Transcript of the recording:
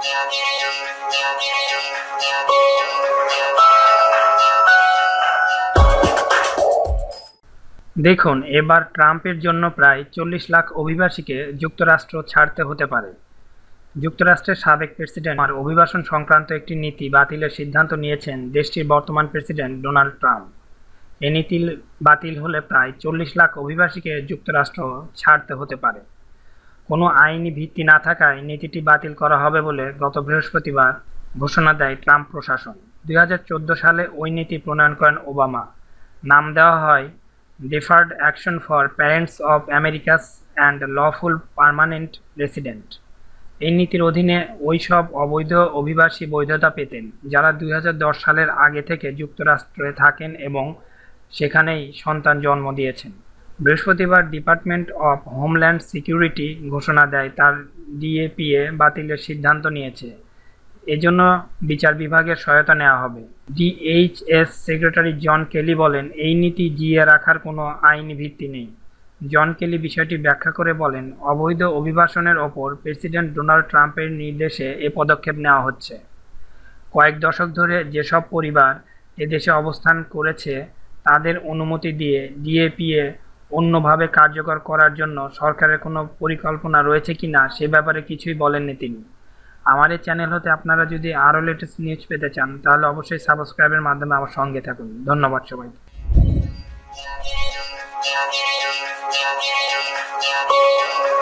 দেখুন এবার ট্রাম্পের জন্য প্রায় চল্লিশ লাখ অভিবাসীকে যুক্তরাষ্ট্র ছাড়তে হতে পারে যুক্তরাষ্ট্রের সাবেক প্রেসিডেন্ট আর অভিবাসন সংক্রান্ত একটি নীতি বাতিলের সিদ্ধান্ত নিয়েছেন দেশটির বর্তমান প্রেসিডেন্ট ডোনাল্ড ট্রাম্প এ নীতি বাতিল হলে প্রায় চল্লিশ লাখ অভিবাসীকে যুক্তরাষ্ট্র ছাড়তে হতে পারে কোনো আইনি ভিত্তি না থাকায় নীতিটি বাতিল করা হবে বলে গত বৃহস্পতিবার ঘোষণা দেয় ট্রাম্প প্রশাসন দুই সালে ওই নীতি প্রণয়ন করেন ওবামা নাম দেওয়া হয় deferred action for parents of Americas and lawful permanent resident এই নীতির অধীনে ওই সব অবৈধ অভিবাসী বৈধতা পেতেন যারা দুই সালের আগে থেকে যুক্তরাষ্ট্রে থাকেন এবং সেখানেই সন্তান জন্ম দিয়েছেন বৃহস্পতিবার ডিপার্টমেন্ট অব হোমল্যান্ড সিকিউরিটি ঘোষণা দেয় তার ডিএপিএ বাতিলের সিদ্ধান্ত নিয়েছে এজন্য বিচার বিভাগের সহায়তা নেওয়া হবে ডিএইচএস সেক্রেটারি জন কেলি বলেন এই নীতি জিয়ে রাখার কোনো আইনি ভিত্তি নেই জন কেলি বিষয়টি ব্যাখ্যা করে বলেন অবৈধ অভিবাসনের ওপর প্রেসিডেন্ট ডোনাল্ড ট্রাম্পের নির্দেশে এ পদক্ষেপ নেওয়া হচ্ছে কয়েক দশক ধরে যেসব পরিবার এদেশে অবস্থান করেছে তাদের অনুমতি দিয়ে ডিএপিএ অন্যভাবে কার্যকর করার জন্য সরকারের কোনো পরিকল্পনা রয়েছে কি না সে ব্যাপারে কিছুই বলেননি তিনি আমার এই চ্যানেল হতে আপনারা যদি আরও লেটেস্ট নিউজ পেতে চান তাহলে অবশ্যই সাবস্ক্রাইবের মাধ্যমে আমার সঙ্গে থাকুন ধন্যবাদ সবাই